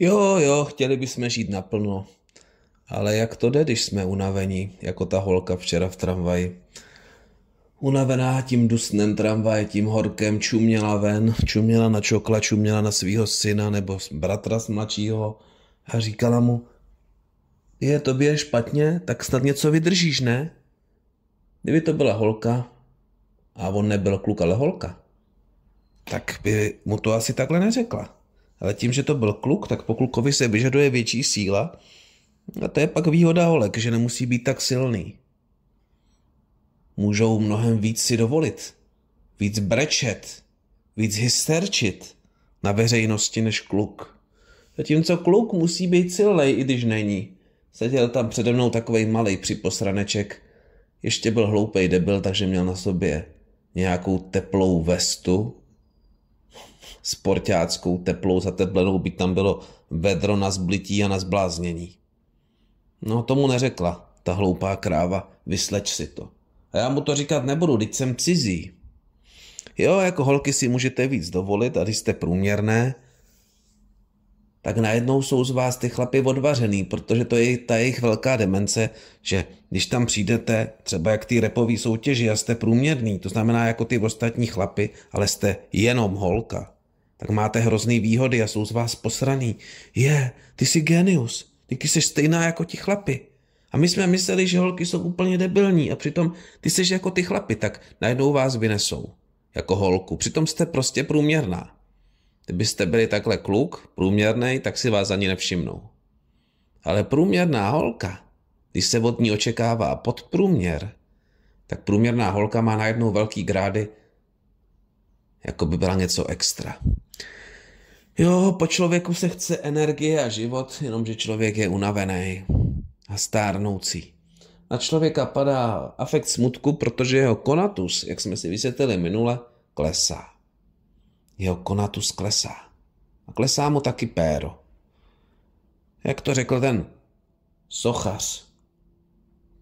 jo, jo, chtěli bychom žít naplno. Ale jak to jde, když jsme unavení, jako ta holka včera v tramvaji. Unavená tím dusnem tramvaje, tím horkem, čuměla ven, čuměla na čokla, čuměla na svého syna nebo bratra z mladšího a říkala mu, je to je špatně, tak snad něco vydržíš, ne? Kdyby to byla holka, a on nebyl kluk, ale holka, tak by mu to asi takhle neřekla. Ale tím, že to byl kluk, tak po klukovi se vyžaduje větší síla. A to je pak výhoda holek, že nemusí být tak silný. Můžou mnohem víc si dovolit. Víc brečet. Víc hysterčit na veřejnosti než kluk. Zatímco kluk musí být silný, i když není. Seděl tam přede mnou takovej malý připosraneček. Ještě byl hloupej debil, takže měl na sobě nějakou teplou vestu sportáckou, teplou, zateplenou, by tam bylo vedro na zblití a na zbláznění. No tomu neřekla, ta hloupá kráva, vysleč si to. A já mu to říkat nebudu, teď jsem cizí. Jo, jako holky si můžete víc dovolit a když jste průměrné, tak najednou jsou z vás ty chlapy odvařený, protože to je ta jejich velká demence, že když tam přijdete, třeba jak ty repový soutěži a jste průměrný, to znamená jako ty ostatní chlapy, ale jste jenom holka, tak máte hrozný výhody a jsou z vás posraný. Je, ty jsi genius, ty, ty jsi stejná jako ti chlapi. A my jsme mysleli, že holky jsou úplně debilní a přitom ty jsi jako ty chlapi, tak najednou vás vynesou jako holku. Přitom jste prostě průměrná. Kdybyste byli takhle kluk, průměrný, tak si vás ani nevšimnou. Ale průměrná holka, když se od ní očekává podprůměr, tak průměrná holka má najednou velký grády jako by byla něco extra. Jo, po člověku se chce energie a život, jenomže člověk je unavený a stárnoucí. Na člověka padá afekt smutku, protože jeho konatus, jak jsme si vysvětlili minule, klesá. Jeho konatus klesá. A klesá mu taky péro. Jak to řekl ten sochař.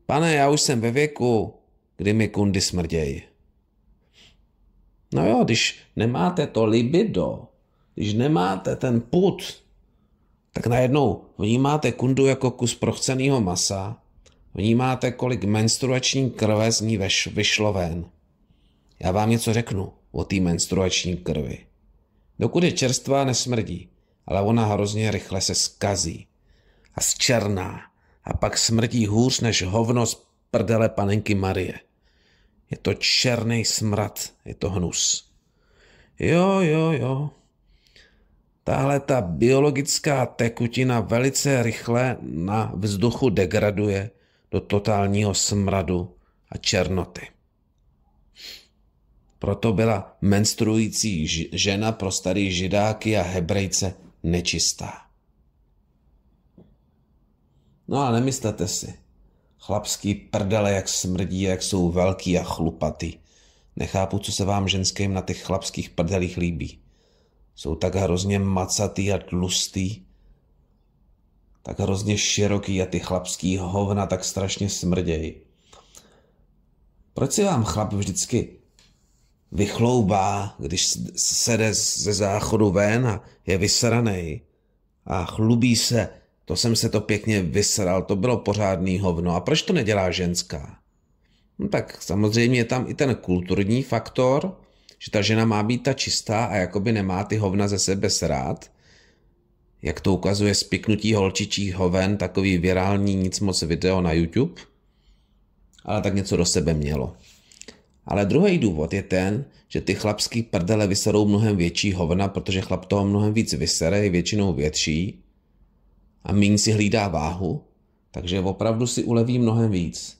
Pane, já už jsem ve věku, kdy mi kundy smrdějí. No jo, když nemáte to libido, když nemáte ten put, tak najednou vnímáte kundu jako kus prochceného masa, vnímáte, kolik menstruační krve z ní vyšlo ven. Já vám něco řeknu o té menstruační krvi. Dokud je čerstvá, nesmrdí, ale ona hrozně rychle se skazí. A zčerná. A pak smrdí hůř než hovno z prdele panenky Marie. Je to černý smrad, je to hnus. Jo, jo, jo. Tahle ta biologická tekutina velice rychle na vzduchu degraduje do totálního smradu a černoty. Proto byla menstruující žena pro starý židáky a hebrejce nečistá. No a nemyslete si, Chlapský prdele, jak smrdí, jak jsou velký a chlupatý. Nechápu, co se vám ženským na těch chlapských prdelích líbí. Jsou tak hrozně macatý a tlustý, tak hrozně široký a ty chlapský hovna tak strašně smrdějí. Proč si vám chlap vždycky vychloubá, když sede ze záchodu ven a je vysranej a chlubí se, to jsem se to pěkně vysral, to bylo pořádný hovno. A proč to nedělá ženská? No tak samozřejmě je tam i ten kulturní faktor, že ta žena má být ta čistá a jakoby nemá ty hovna ze sebe srát. Jak to ukazuje spiknutí holčičích hoven, takový virální nic moc video na YouTube. Ale tak něco do sebe mělo. Ale druhý důvod je ten, že ty chlapský prdele vyserou mnohem větší hovna, protože chlap toho mnohem víc vysere, je většinou větší a míň si hlídá váhu, takže opravdu si uleví mnohem víc.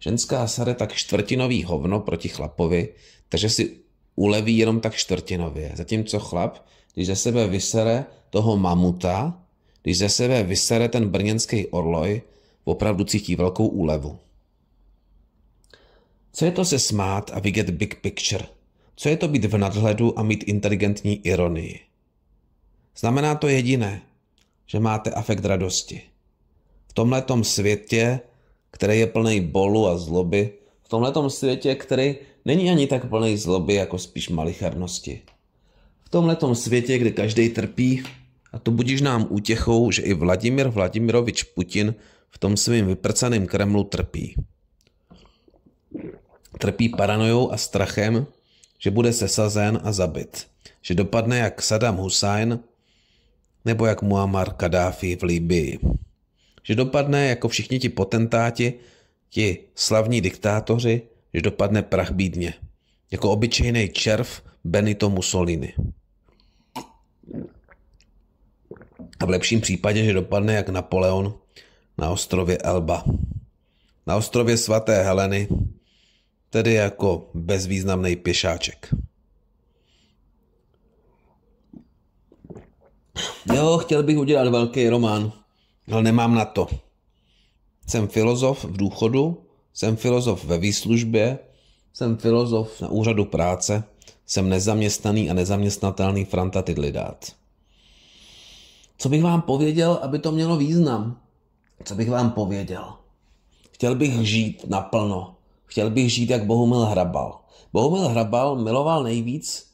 Ženská sade tak čtvrtinový hovno proti chlapovi, takže si uleví jenom tak čtvrtinově. Zatímco chlap, když ze sebe vysere toho mamuta, když ze sebe vysere ten brněnský orloj, opravdu cítí velkou úlevu. Co je to se smát a vidět big picture? Co je to být v nadhledu a mít inteligentní ironii? Znamená to jediné že máte afekt radosti. V tomhletom světě, který je plný bolu a zloby, v tomhletom světě, který není ani tak plný zloby, jako spíš malichernosti. V tomhletom světě, kdy každý trpí, a to budíš nám útěchou, že i Vladimir Vladimirovič Putin v tom svým vyprcaném Kremlu trpí. Trpí paranojou a strachem, že bude sesazen a zabit, že dopadne jak Saddam Hussein nebo jak Muammar Kadáfi v Libii. Že dopadne jako všichni ti potentáti, ti slavní diktátoři, že dopadne prach bídně. Jako obyčejný červ Benito Mussolini. A v lepším případě, že dopadne jak Napoleon na ostrově Elba. Na ostrově svaté Heleny, tedy jako bezvýznamný pěšáček. Jo, chtěl bych udělat velký román, ale nemám na to. Jsem filozof v důchodu, jsem filozof ve výslužbě, jsem filozof na úřadu práce, jsem nezaměstnaný a nezaměstnatelný Franta Tidlidát. Co bych vám pověděl, aby to mělo význam? Co bych vám pověděl? Chtěl bych žít naplno. Chtěl bych žít, jak Bohumil Hrabal. Bohumil Hrabal miloval nejvíc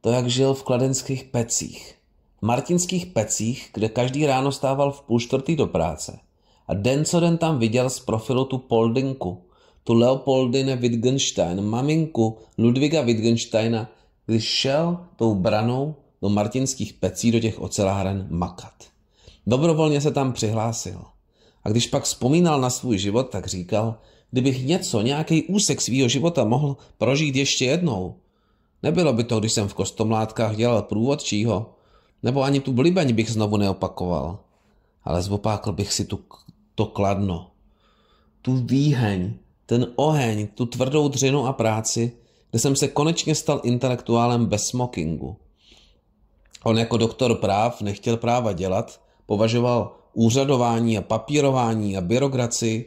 to, jak žil v kladenských pecích. Martinských pecích, kde každý ráno stával v půl čtvrtý do práce. A den co den tam viděl z profilu tu Poldinku, tu Leopoldine Wittgenstein, maminku Ludviga Wittgensteina, když šel tou branou do Martinských pecí do těch oceláren makat. Dobrovolně se tam přihlásil. A když pak vzpomínal na svůj život, tak říkal, kdybych něco, nějaký úsek svýho života mohl prožít ještě jednou. Nebylo by to, když jsem v kostomlátkách dělal průvodčího, nebo ani tu blíbeň bych znovu neopakoval, ale zopákl bych si tu, to kladno. Tu výheň, ten oheň, tu tvrdou dřinu a práci, kde jsem se konečně stal intelektuálem bez smokingu. On jako doktor práv nechtěl práva dělat, považoval úřadování a papírování a byrokraci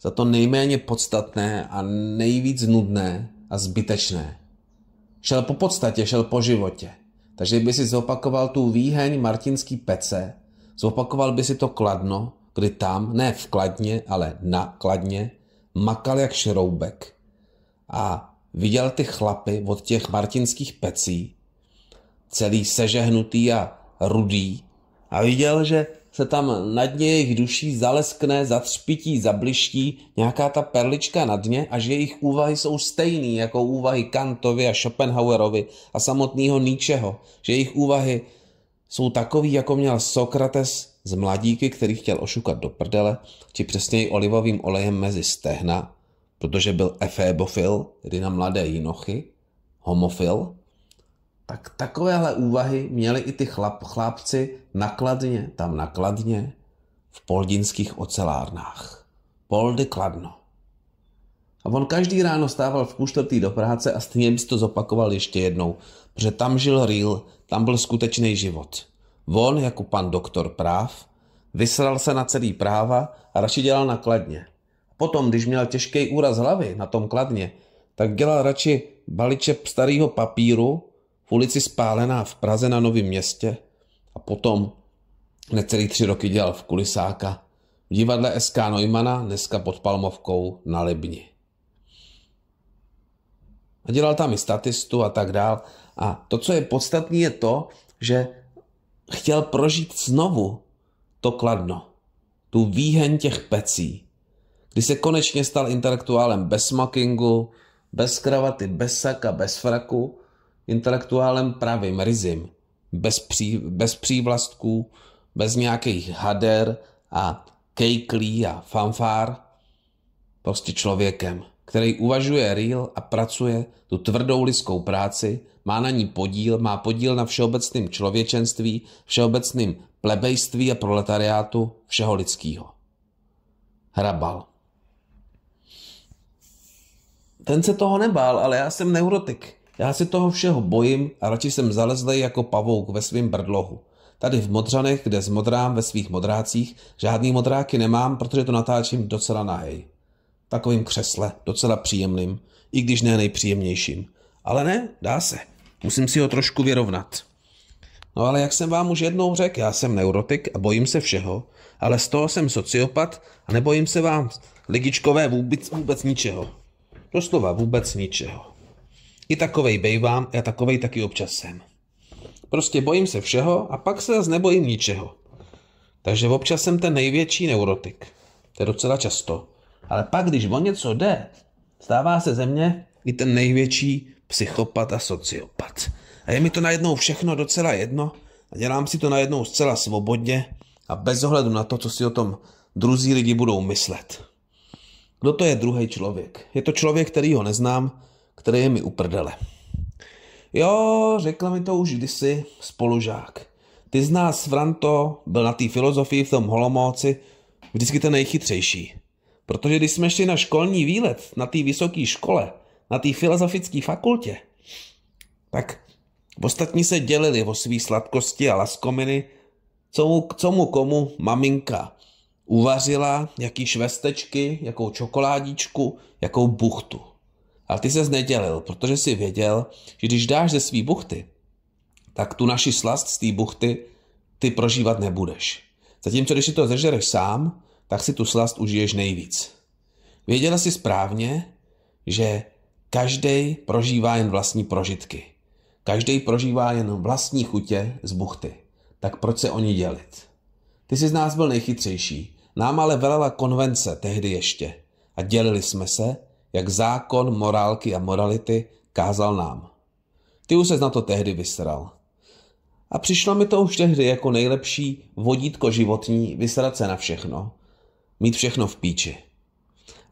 za to nejméně podstatné a nejvíc nudné a zbytečné. Šel po podstatě, šel po životě. Takže by si zopakoval tu výheň Martinský pece, zopakoval by si to kladno, kdy tam, ne v kladně, ale na kladně, makal jak šroubek a viděl ty chlapy od těch martinských pecí, celý sežehnutý a rudý a viděl, že se tam na dně jejich duší zaleskne, zatřpití, zabliští nějaká ta perlička na dně a že jejich úvahy jsou stejný jako úvahy Kantovi a Schopenhauerovi a samotného Nietzscheho. Že jejich úvahy jsou takový, jako měl Sokrates z mladíky, který chtěl ošukat do prdele, či přesněji olivovým olejem mezi stehna, protože byl efébofil, tedy na mladé jinochy, homofil, tak takovéhle úvahy měli i ty chlap, chlápci nakladně, tam nakladně, v poldinských ocelárnách. Poldy Kladno. A on každý ráno stával v půl do práce a stejně bys to zopakoval ještě jednou, protože tam žil Ril, tam byl skutečný život. On, jako pan doktor práv, vysral se na celý práva a radši dělal na kladně. Potom, když měl těžký úraz hlavy na tom kladně, tak dělal radši balíček starého papíru v ulici Spálená v Praze na Novém městě a potom necelý tři roky dělal v kulisáka v divadle SK Neumana, dneska pod Palmovkou na Libni. A dělal tam i statistu a tak dál. A to, co je podstatné, je to, že chtěl prožít znovu to kladno, tu výheň těch pecí, kdy se konečně stal intelektuálem bez smokingu, bez kravaty, bez saka, bez fraku intelektuálem pravým, ryzím, bez, pří, bez přívlastků, bez nějakých hader a kejklí a fanfár, prostě člověkem, který uvažuje real a pracuje tu tvrdou lidskou práci, má na ní podíl, má podíl na všeobecném člověčenství, všeobecném plebejství a proletariátu všeho lidského. Hrabal. Ten se toho nebál, ale já jsem neurotik. Já se toho všeho bojím a radši jsem zalezlej jako pavouk ve svém brdlohu. Tady v Modřanech, kde zmodrám ve svých modrácích, žádný modráky nemám, protože to natáčím docela nahej. Takovým křesle, docela příjemným, i když ne nejpříjemnějším. Ale ne, dá se. Musím si ho trošku vyrovnat. No ale jak jsem vám už jednou řekl, já jsem neurotik a bojím se všeho, ale z toho jsem sociopat a nebojím se vám ligičkové vůbec, vůbec ničeho. Doslova vůbec ničeho. I takovej bejvám, já takovej taky občas jsem. Prostě bojím se všeho a pak se zase nebojím ničeho. Takže občas jsem ten největší neurotik. To je docela často. Ale pak, když o něco jde, stává se ze mě i ten největší psychopat a sociopat. A je mi to najednou všechno docela jedno a dělám si to najednou zcela svobodně a bez ohledu na to, co si o tom druzí lidi budou myslet. Kdo to je druhý člověk? Je to člověk, který ho neznám který je mi uprdele. Jo, řekl mi to už kdysi spolužák. Ty z nás, Franto, byl na té filozofii v tom holomóci vždycky ten nejchytřejší. Protože když jsme šli na školní výlet na té vysoké škole, na té filozofické fakultě, tak ostatní se dělili o svý sladkosti a laskominy, co mu, co mu komu maminka uvařila, jaký švestečky, jakou čokoládičku, jakou buchtu. A ty se znedělil, protože si věděl, že když dáš ze svý buchty, tak tu naši slast z té buchty ty prožívat nebudeš. Zatímco když si to zežereš sám, tak si tu slast užiješ nejvíc. Věděl jsi správně, že každý prožívá jen vlastní prožitky. Každý prožívá jen vlastní chutě z buchty. Tak proč se o ní dělit? Ty jsi z nás byl nejchytřejší. Nám ale velela konvence tehdy ještě. A dělili jsme se jak zákon morálky a morality kázal nám. Ty už se na to tehdy vysral. A přišlo mi to už tehdy jako nejlepší vodítko životní vysrat se na všechno, mít všechno v píči.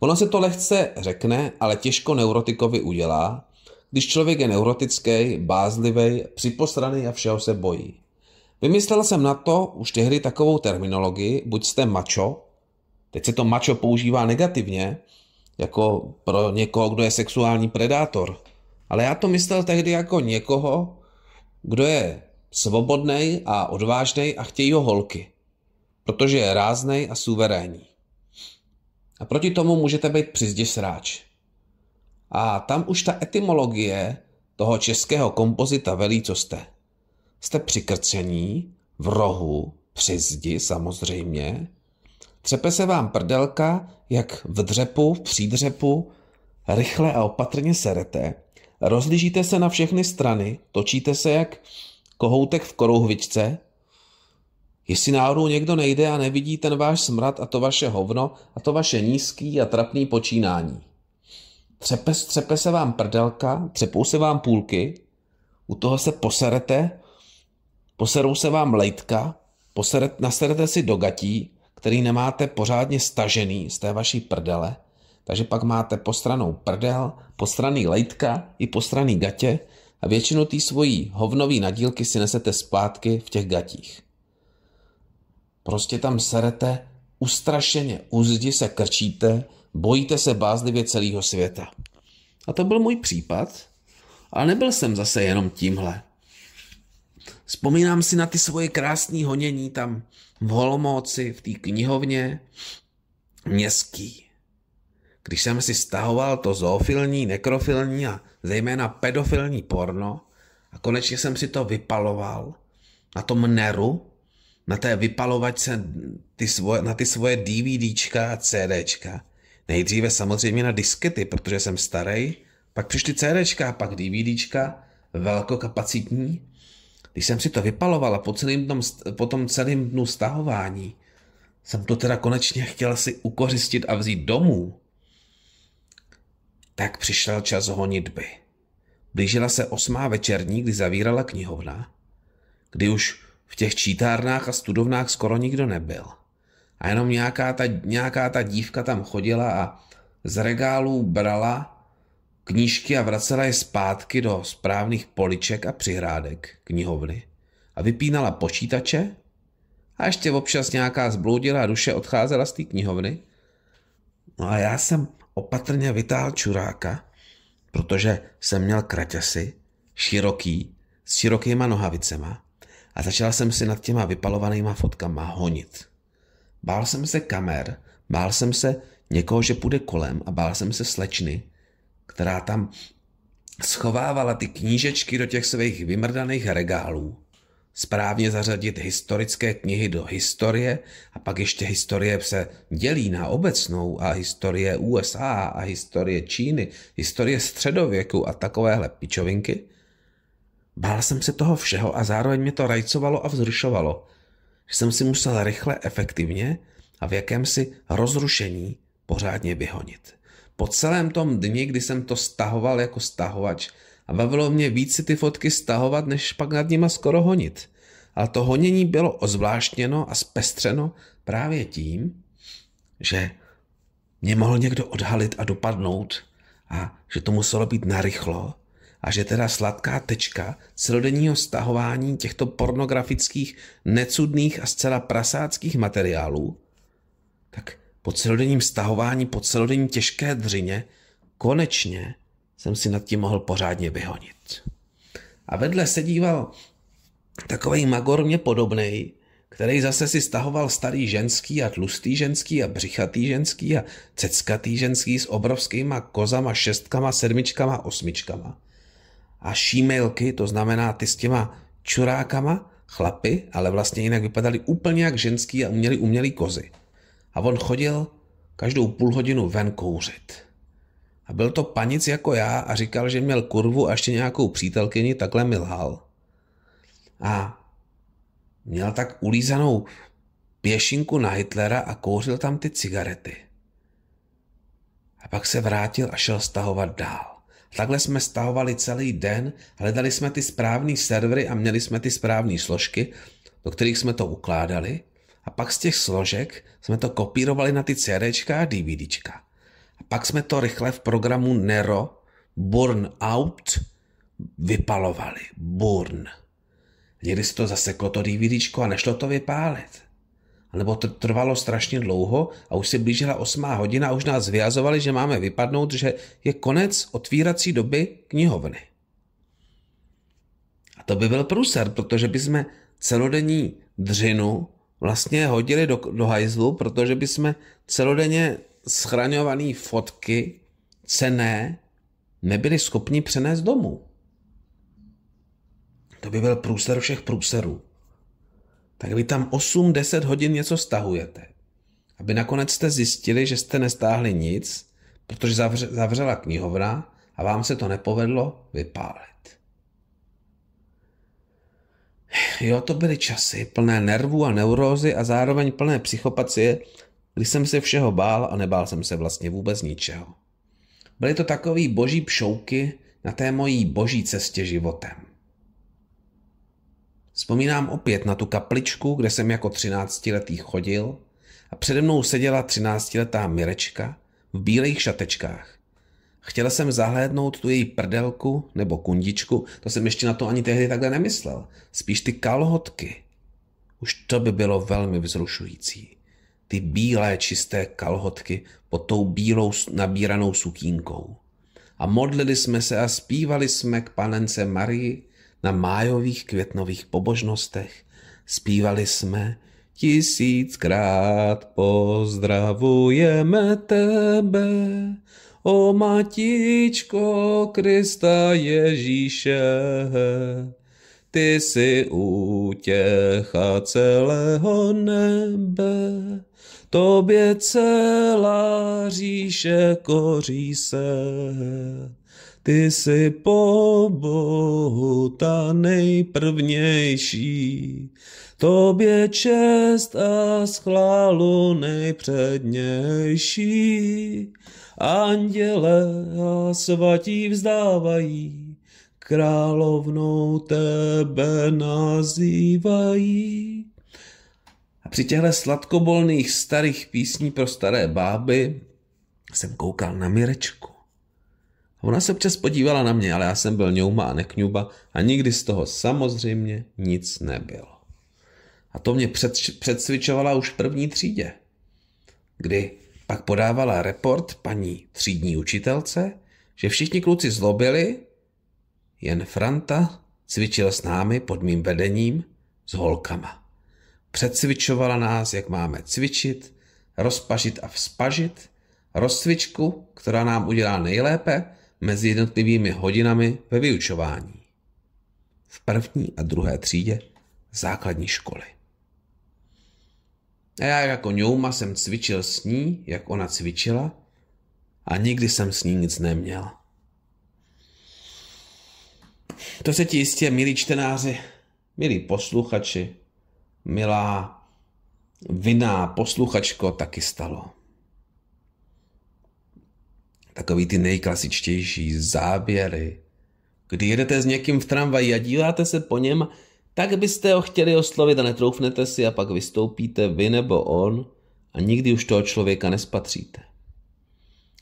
Ono se to lehce řekne, ale těžko neurotikovi udělá, když člověk je neurotický, bázlivý, připosraný a všeho se bojí. Vymyslel jsem na to už tehdy takovou terminologii, buď jste mačo, teď se to mačo používá negativně, jako pro někoho, kdo je sexuální predátor. Ale já to myslel tehdy jako někoho, kdo je svobodný a odvážný a chtějí ho holky, protože je rázný a suverénní. A proti tomu můžete být sráč. A tam už ta etymologie toho českého kompozita velí, co jste. Jste přikrcení, v rohu, při zdi samozřejmě, Třepe se vám prdelka, jak v dřepu, v přídřepu, rychle a opatrně serete. Rozližíte se na všechny strany, točíte se jak kohoutek v korouhvičce. Jestli náhodou někdo nejde a nevidí ten váš smrad a to vaše hovno a to vaše nízký a trapný počínání. Třepe, třepe se vám prdelka, třepou se vám půlky, u toho se poserete, poserou se vám lejtka, poseret, naserete si do gatí, který nemáte pořádně stažený z té vaší prdele, takže pak máte postranou prdel, postraný lejtka i postraný gatě a většinu té svojí hovnový nadílky si nesete zpátky v těch gatích. Prostě tam serete, ustrašeně uzdi se krčíte, bojíte se bázlivě celého světa. A to byl můj případ, ale nebyl jsem zase jenom tímhle. Vzpomínám si na ty svoje krásné honění tam v Holmoci, v té knihovně městský. Když jsem si stahoval to zoofilní, nekrofilní a zejména pedofilní porno a konečně jsem si to vypaloval na tom neru, na té vypalovačce ty svoje, na ty svoje DVDčka a CDčka. Nejdříve samozřejmě na diskety, protože jsem starý, pak přišly CDčka, pak DVDčka, velkokapacitní když jsem si to vypalovala po, celým tom, po tom celém dnu stahování, jsem to teda konečně chtěla si ukořistit a vzít domů. Tak přišel čas honitby. Blížila se osmá večerní, kdy zavírala knihovna, kdy už v těch čítárnách a studovnách skoro nikdo nebyl. A jenom nějaká ta, nějaká ta dívka tam chodila a z regálů brala knížky a vracela je zpátky do správných poliček a přihrádek knihovny a vypínala počítače a ještě občas nějaká zbloudila duše odcházela z té knihovny. No a já jsem opatrně vytáhl čuráka, protože jsem měl kraťasy, široký, s širokýma nohavicema a začal jsem si nad těma vypalovanýma fotkama honit. Bál jsem se kamer, bál jsem se někoho, že půjde kolem a bál jsem se slečny, která tam schovávala ty knížečky do těch svých vymrdaných regálů, správně zařadit historické knihy do historie a pak ještě historie se dělí na obecnou a historie USA a historie Číny, historie středověku a takovéhle pičovinky. Bál jsem se toho všeho a zároveň mě to rajcovalo a vzrušovalo, že jsem si musel rychle, efektivně a v jakémsi rozrušení pořádně vyhonit po celém tom dni, kdy jsem to stahoval jako stahovač a bavilo mě víc si ty fotky stahovat, než pak nad nima skoro honit. Ale to honění bylo ozvláštněno a zpestřeno právě tím, že mě mohl někdo odhalit a dopadnout a že to muselo být narychlo a že teda sladká tečka celodenního stahování těchto pornografických, necudných a zcela prasáckých materiálů, tak po celodenním stahování, po celodenní těžké dřině, konečně jsem si nad tím mohl pořádně vyhonit. A vedle se díval takový magor mě podobnej, který zase si stahoval starý ženský a tlustý ženský a břichatý ženský a ceckatý ženský s obrovskýma kozama, šestkama, sedmičkama, osmičkama. A šímejlky, to znamená ty s těma čurákama, chlapy, ale vlastně jinak vypadali úplně jak ženský a měli umělý kozy a on chodil každou půl hodinu ven kouřit. A byl to panic jako já a říkal, že měl kurvu a ještě nějakou přítelkyni, takhle mi lhal. A měl tak ulízanou pěšinku na Hitlera a kouřil tam ty cigarety. A pak se vrátil a šel stahovat dál. takhle jsme stahovali celý den, hledali jsme ty správné servery a měli jsme ty správné složky, do kterých jsme to ukládali – a pak z těch složek jsme to kopírovali na ty CDčka a DVDčka. A pak jsme to rychle v programu Nero Burn Out vypalovali. Burn. Někdy se to zaseklo to DVDčko a nešlo to vypálit. Nebo to trvalo strašně dlouho a už se blížila osmá hodina a už nás vyjazovali, že máme vypadnout, že je konec otvírací doby knihovny. A to by byl průser, protože by jsme celodenní dřinu vlastně hodili do, do hajzlu, protože by jsme celodenně schraňované fotky cené nebyli schopni přenést domů. To by byl průser všech průserů. Tak vy tam 8-10 hodin něco stahujete, aby nakonec jste zjistili, že jste nestáhli nic, protože zavře, zavřela knihovna a vám se to nepovedlo vypálit. Jo, to byly časy plné nervů a neurózy a zároveň plné psychopacie, kdy jsem se všeho bál a nebál jsem se vlastně vůbec ničeho. Byly to takový boží pšouky na té mojí boží cestě životem. Vzpomínám opět na tu kapličku, kde jsem jako třináctiletý chodil a přede mnou seděla třináctiletá Mirečka v bílých šatečkách Chtěl jsem zahlédnout tu její prdelku nebo kundičku, to jsem ještě na to ani tehdy takhle nemyslel. Spíš ty kalhotky. Už to by bylo velmi vzrušující. Ty bílé čisté kalhotky pod tou bílou nabíranou sukínkou. A modlili jsme se a zpívali jsme k panence Marii na májových květnových pobožnostech. Zpívali jsme, tisíckrát pozdravujeme tebe, O Matičko Krista Ježíše, ty jsi útěcha celého nebe, tobě celá říše koří se. Ty jsi po Bohu ta nejprvnější, tobě čest a schválu nejpřednější anděle a svatí vzdávají, královnou tebe nazývají. A při těchto sladkobolných starých písní pro staré báby jsem koukal na Mirečku. Ona se občas podívala na mě, ale já jsem byl ňouma a nekňuba a nikdy z toho samozřejmě nic nebylo. A to mě před, předsvičovala už v první třídě, kdy pak podávala report paní třídní učitelce, že všichni kluci zlobili, jen Franta cvičil s námi pod mým vedením s holkama. Předcvičovala nás, jak máme cvičit, rozpažit a vzpažit, rozcvičku, která nám udělá nejlépe mezi jednotlivými hodinami ve vyučování. V první a druhé třídě základní školy. A já jako ňouma jsem cvičil s ní, jak ona cvičila, a nikdy jsem s ní nic neměl. To se ti jistě, milí čtenáři, milí posluchači, milá vinná posluchačko, taky stalo. Takový ty nejklasičtější záběry, kdy jedete s někým v tramvaji a díváte se po něm tak byste ho chtěli oslovit a netroufnete si a pak vystoupíte vy nebo on a nikdy už toho člověka nespatříte.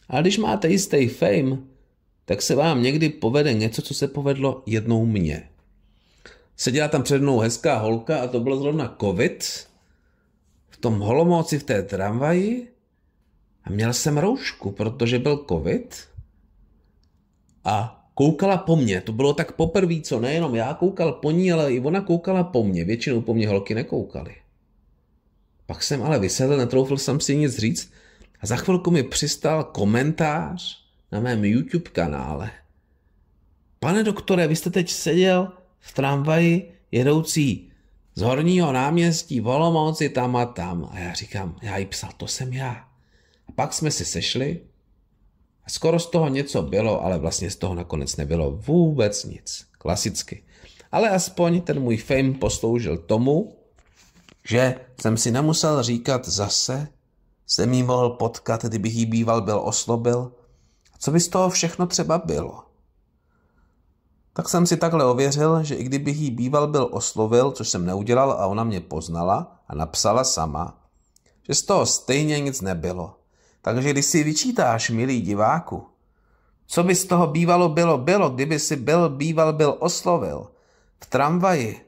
Ale když máte jistý fame, tak se vám někdy povede něco, co se povedlo jednou mně. Seděla tam před mnou hezká holka a to bylo zrovna covid, v tom holomoci v té tramvaji a měl jsem roušku, protože byl covid a koukala po mně. To bylo tak poprvé, co nejenom já koukal po ní, ale i ona koukala po mně. Většinou po mně holky nekoukaly. Pak jsem ale vysedl, netroufl jsem si nic říct a za chvilku mi přistál komentář na mém YouTube kanále. Pane doktore, vy jste teď seděl v tramvaji jedoucí z horního náměstí Volomoci tam a tam. A já říkám, já jí psal, to jsem já. A pak jsme si sešli Skoro z toho něco bylo, ale vlastně z toho nakonec nebylo vůbec nic. Klasicky. Ale aspoň ten můj fame posloužil tomu, že jsem si nemusel říkat zase, jsem jí mohl potkat, kdybych jí býval byl oslobil, co by z toho všechno třeba bylo. Tak jsem si takhle ověřil, že i kdybych jí býval byl oslovil, což jsem neudělal a ona mě poznala a napsala sama, že z toho stejně nic nebylo. Takže když si vyčítáš, milý diváku, co by z toho bývalo bylo bylo, kdyby si byl býval byl oslovil v tramvaji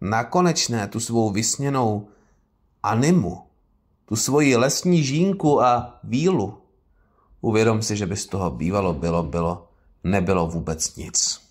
na konečné tu svou vysněnou animu, tu svoji lesní žínku a vílu, uvědom si, že by z toho bývalo bylo bylo, nebylo vůbec nic.